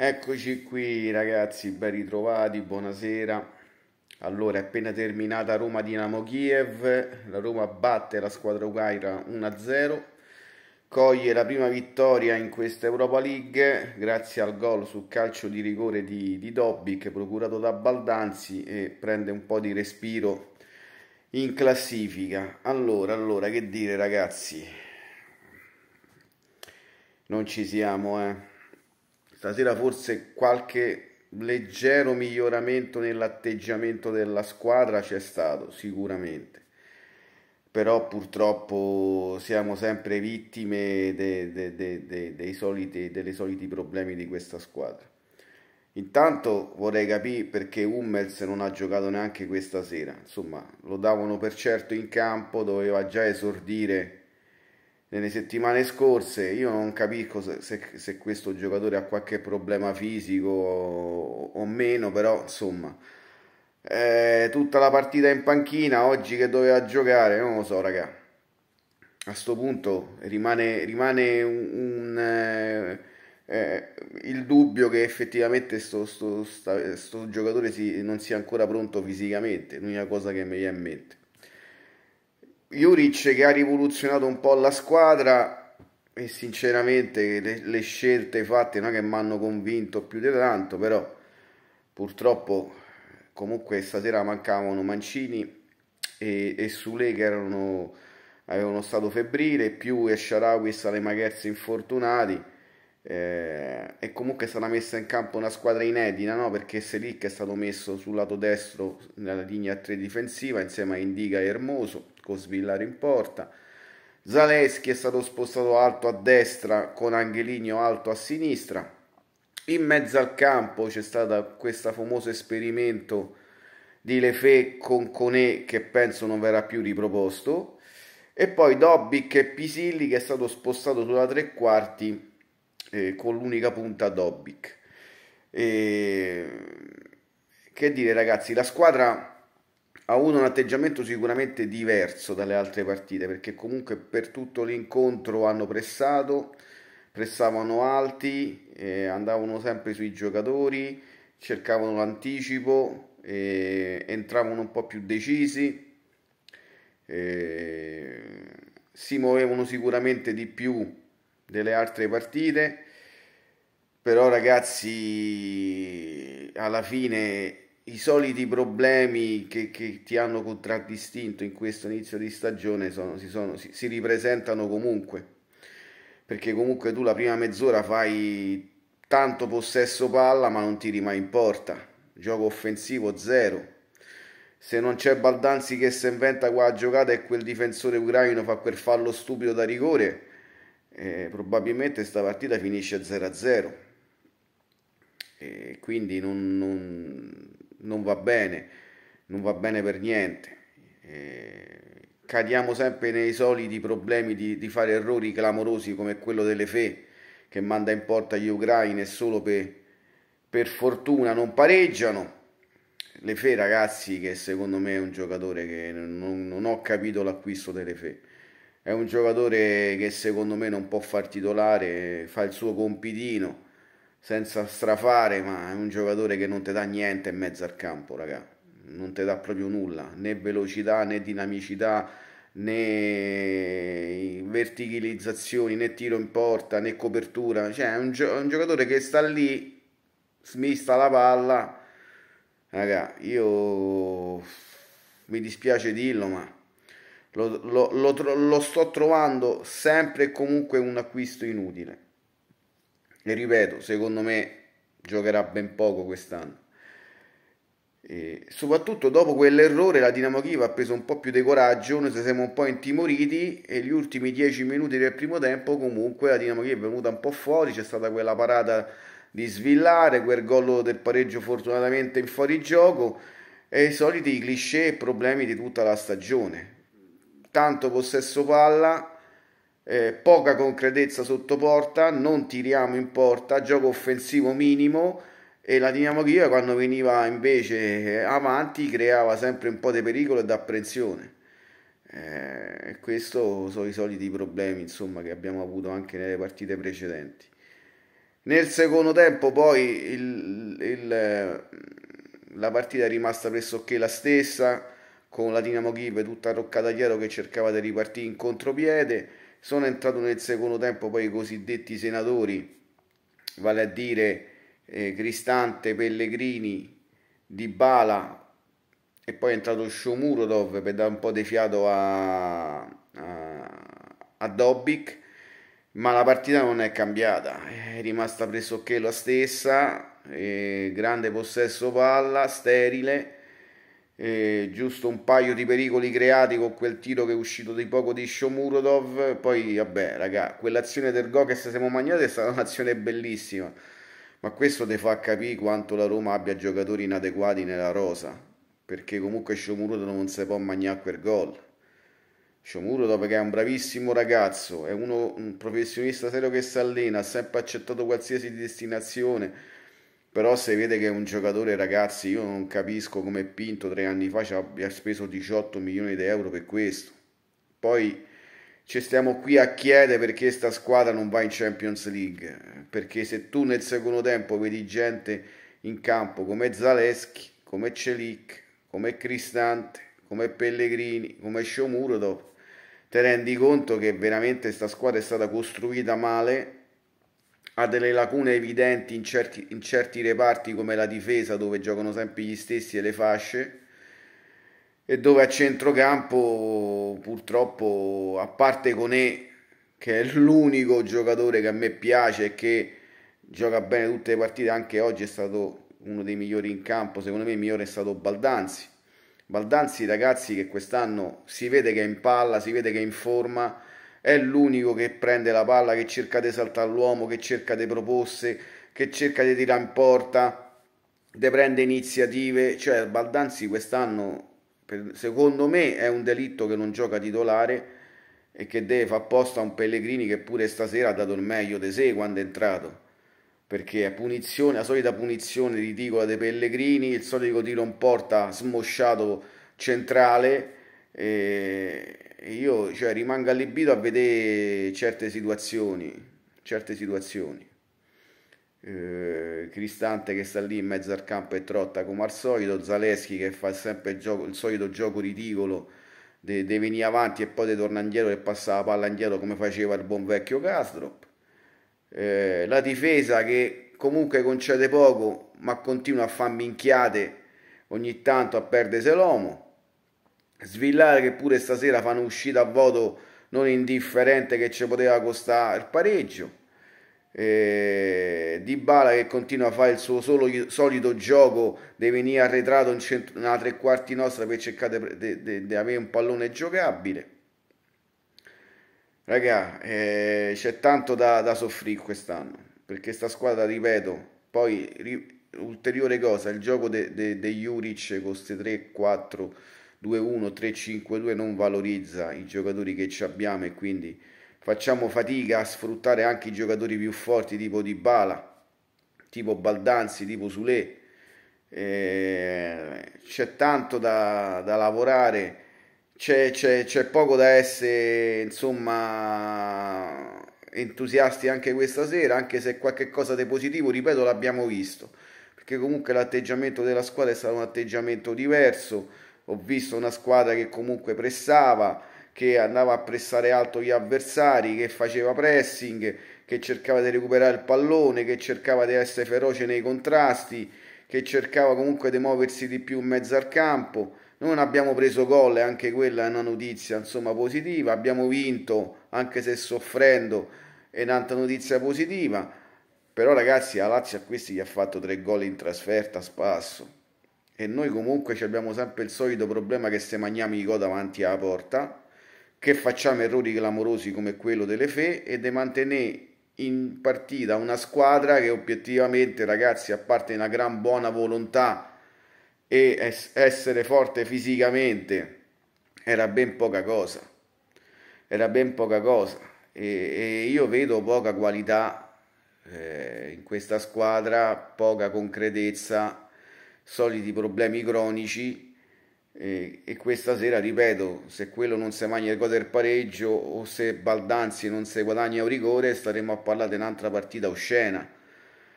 Eccoci qui ragazzi, ben ritrovati, buonasera. Allora, è appena terminata Roma Dinamo Kiev, la Roma batte la squadra ucraina 1-0, coglie la prima vittoria in questa Europa League grazie al gol sul calcio di rigore di, di Dobbik procurato da Baldanzi e prende un po' di respiro in classifica. Allora, allora, che dire ragazzi? Non ci siamo, eh Stasera forse qualche leggero miglioramento nell'atteggiamento della squadra c'è stato, sicuramente. Però purtroppo siamo sempre vittime de, de, de, dei soliti, delle soliti problemi di questa squadra. Intanto vorrei capire perché Hummels non ha giocato neanche questa sera. Insomma, lo davano per certo in campo, doveva già esordire nelle settimane scorse io non capisco se, se, se, questo giocatore ha qualche problema fisico o, o meno però insomma eh, tutta la partita in panchina oggi che doveva giocare non lo so raga a questo punto rimane, rimane un, un eh, eh, il dubbio che effettivamente sto, sto, sta, sto giocatore si, non sia ancora pronto fisicamente l'unica cosa che mi viene in mente Juric che ha rivoluzionato un po' la squadra e sinceramente le, le scelte fatte non è che mi hanno convinto più di tanto, però purtroppo comunque stasera mancavano Mancini e, e Sule che erano, avevano stato febbrile, più Esharawi e Salemagherzi infortunati eh, e comunque è stata messa in campo una squadra inedita no? perché Selic è stato messo sul lato destro nella linea 3 difensiva insieme a Indiga e Hermoso con Svillar in porta. Zaleschi è stato spostato alto a destra con Angelino alto a sinistra. In mezzo al campo c'è stato questo famoso esperimento di Lefè con Conè che penso non verrà più riproposto. E poi Dobic e Pisilli che è stato spostato sulla tre quarti eh, con l'unica punta Dobic. E... Che dire ragazzi, la squadra ha avuto un atteggiamento sicuramente diverso dalle altre partite perché comunque per tutto l'incontro hanno pressato, pressavano alti, eh, andavano sempre sui giocatori, cercavano l'anticipo, eh, entravano un po' più decisi, eh, si muovevano sicuramente di più delle altre partite, però ragazzi alla fine i soliti problemi che, che, ti hanno contraddistinto in questo inizio di stagione sono, si, sono, si, si, ripresentano comunque perché comunque tu la prima mezz'ora fai tanto possesso palla ma non tiri mai in porta gioco offensivo zero se non c'è Baldanzi che si inventa qua a giocata e quel difensore ucraino fa quel fallo stupido da rigore eh, probabilmente sta partita finisce 0-0 e quindi non, non non va bene, non va bene per niente. Eh, cadiamo sempre nei soliti problemi di, di, fare errori clamorosi come quello delle Fe che manda in porta gli ucraini e solo per, per fortuna non pareggiano. Le Fe, ragazzi, che secondo me è un giocatore che non, non ho capito l'acquisto delle Fe. È un giocatore che secondo me non può far titolare, fa il suo compitino senza strafare, ma è un giocatore che non ti dà niente in mezzo al campo, raga. Non ti dà proprio nulla, né velocità, né dinamicità, né verticalizzazioni, né tiro in porta, né copertura. Cioè, è un, gio- un giocatore che sta lì, smista la palla. Raga, io mi dispiace dirlo, ma lo, lo, lo, lo sto trovando sempre e comunque un acquisto inutile e ripeto, secondo me giocherà ben poco quest'anno. E soprattutto dopo quell'errore la Dinamo Kiva ha preso un po' più di coraggio, noi ci siamo un po' intimoriti e gli ultimi 10 minuti del primo tempo comunque la Dinamo Kiva è venuta un po' fuori, c'è stata quella parata di svillare, quel gol del pareggio fortunatamente in fuorigioco e i soliti cliché e problemi di tutta la stagione. Tanto possesso palla, eh, poca concretezza sotto porta, non tiriamo in porta, gioco offensivo minimo e la Dinamo Kiev quando veniva invece eh, avanti creava sempre un po' di pericolo e d'apprensione. Eh, questo sono i soliti problemi insomma, che abbiamo avuto anche nelle partite precedenti. Nel secondo tempo poi il, il, la partita è rimasta pressoché la stessa, con la Dinamo Kiev tutta arroccata dietro che cercava di ripartire in contropiede sono entrato nel secondo tempo poi i cosiddetti senatori, vale a dire eh, Cristante, Pellegrini, Dybala e poi è entrato Shomurodov per dare un po' di fiato a, a, a Dobbik ma la partita non è cambiata, è rimasta pressoché la stessa, eh, grande possesso palla, sterile, eh, giusto un paio di pericoli creati con quel tiro che è uscito di poco di Shomurodov. Poi, vabbè, raga, quell'azione del Go che siamo mangiati è stata un'azione bellissima. Ma questo ti fa capire quanto la Roma abbia giocatori inadeguati nella rosa. Perché comunque Shomurodov non si può mangiare quel gol. Shomurodov che è un bravissimo ragazzo, è uno, un professionista serio che si allena, ha sempre accettato qualsiasi destinazione però se vede che è un giocatore ragazzi io non capisco come Pinto tre anni fa ci abbia speso 18 milioni di euro per questo poi ci stiamo qui a chiedere perché sta squadra non va in Champions League perché se tu nel secondo tempo vedi gente in campo come Zaleschi come Celic come Cristante come Pellegrini come Sciomuro ti rendi conto che veramente sta squadra è stata costruita male ha delle lacune evidenti in certi, in certi reparti come la difesa dove giocano sempre gli stessi e le fasce e dove a centrocampo purtroppo a parte Conè che è l'unico giocatore che a me piace e che gioca bene tutte le partite anche oggi è stato uno dei migliori in campo secondo me il migliore è stato Baldanzi Baldanzi ragazzi che quest'anno si vede che è in palla si vede che è in forma è l'unico che prende la palla, che cerca di saltare all'uomo, che cerca di proposte, che cerca di tirare in porta, di prendere iniziative. Cioè, Baldanzi quest'anno, secondo me, è un delitto che non gioca titolare e che deve far posto a un Pellegrini che pure stasera ha dato il meglio di sé quando è entrato. Perché è punizione, la solita punizione ridicola dei Pellegrini, il solito tiro in porta smosciato centrale e io cioè, rimango allibito a vedere certe situazioni, certe situazioni. Eh, Cristante che sta lì in mezzo al campo e trotta come al solito, Zaleschi che fa sempre il, gioco, il solito gioco ridicolo di venire avanti e poi di tornare indietro e passare la palla indietro come faceva il buon vecchio Castrop. Eh, la difesa che comunque concede poco ma continua a far minchiate ogni tanto a perdere l'uomo Svillare che pure stasera fanno uscita a voto non indifferente che ci poteva costare il pareggio. Eh, di Bala che continua a fare il suo solo, solito gioco di venire arretrato in centro, una tre quarti nostra per cercare di avere un pallone giocabile. Raga, eh, c'è tanto da, da soffrire quest'anno, perché sta squadra, ripeto, poi ri, ulteriore cosa, il gioco degli de, de Juric con queste 3-4 2-1-3-5-2 non valorizza i giocatori che ci abbiamo e quindi facciamo fatica a sfruttare anche i giocatori più forti tipo Dybala, tipo Baldanzi, tipo Sule. Eh, c'è tanto da, da lavorare, c'è poco da essere insomma entusiasti anche questa sera, anche se qualche cosa di positivo, ripeto, l'abbiamo visto, perché comunque l'atteggiamento della squadra è stato un atteggiamento diverso ho visto una squadra che comunque pressava, che andava a pressare alto gli avversari, che faceva pressing, che cercava di recuperare il pallone, che cercava di essere feroce nei contrasti, che cercava comunque di muoversi di più in mezzo al campo. non abbiamo preso gol, anche quella è una notizia insomma, positiva, abbiamo vinto anche se soffrendo, è un'altra notizia positiva. Però ragazzi, la Lazio a questi gli ha fatto tre gol in trasferta a spasso e noi comunque abbiamo sempre il solito problema che se mangiamo i go davanti alla porta, che facciamo errori clamorosi come quello delle fe e di mantenere in partita una squadra che obiettivamente ragazzi a parte una gran buona volontà e essere forte fisicamente era ben poca cosa era ben poca cosa e, e io vedo poca qualità eh, in questa squadra poca concretezza soliti problemi cronici eh, e questa sera ripeto se quello non si mangia il gol del pareggio o se Baldanzi non si guadagna un rigore staremo a parlare di un'altra partita oscena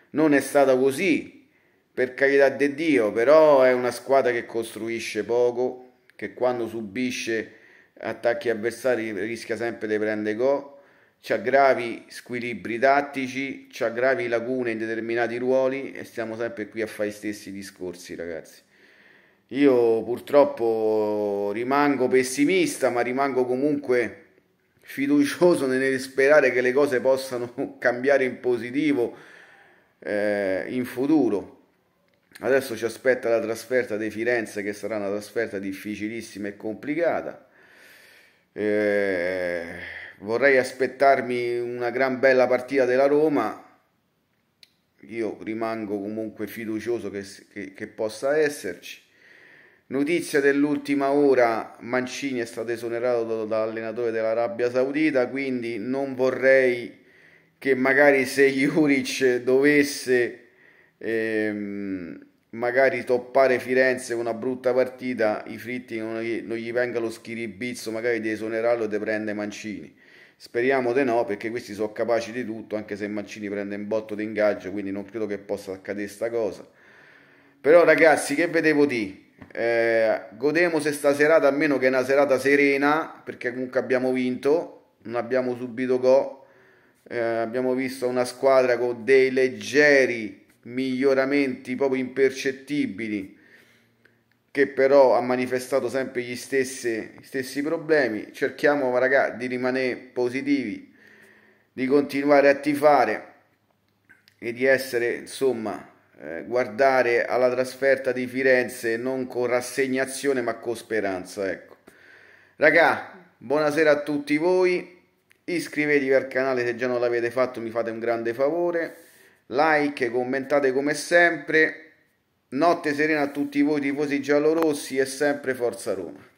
non è stato così per carità di Dio però è una squadra che costruisce poco che quando subisce attacchi avversari rischia sempre di prendere gol ci gravi squilibri tattici, ci gravi lacune in determinati ruoli e stiamo sempre qui a fare gli stessi discorsi, ragazzi. Io purtroppo rimango pessimista, ma rimango comunque fiducioso nel sperare che le cose possano cambiare in positivo eh, in futuro. Adesso ci aspetta la trasferta dei Firenze che sarà una trasferta difficilissima e complicata. Eh, vorrei aspettarmi una gran bella partita della Roma, io rimango comunque fiducioso che, che, che possa esserci. Notizia dell'ultima ora, Mancini è stato esonerato dall'allenatore dell'Arabia Saudita, quindi non vorrei che magari se Juric dovesse ehm, magari toppare Firenze con una brutta partita, i fritti non gli, non gli venga lo schiribizzo magari di esonerarlo e di prendere Mancini Speriamo di no, perché questi sono capaci di tutto, anche se Mancini prende un botto di ingaggio, quindi non credo che possa accadere questa cosa. Però ragazzi, che vedevo di? Eh, godemo se sta serata, a meno che è una serata serena, perché comunque abbiamo vinto, non abbiamo subito go. Eh, abbiamo visto una squadra con dei leggeri miglioramenti proprio impercettibili che però ha manifestato sempre gli stessi, gli stessi problemi. Cerchiamo raga, di rimanere positivi, di continuare a tifare e di essere, insomma, eh, guardare alla trasferta di Firenze non con rassegnazione ma con speranza. Ecco. Raga, buonasera a tutti voi. Iscrivetevi al canale se già non l'avete fatto, mi fate un grande favore. Like, commentate come sempre Notte serena a tutti voi tifosi giallorossi e sempre Forza Roma.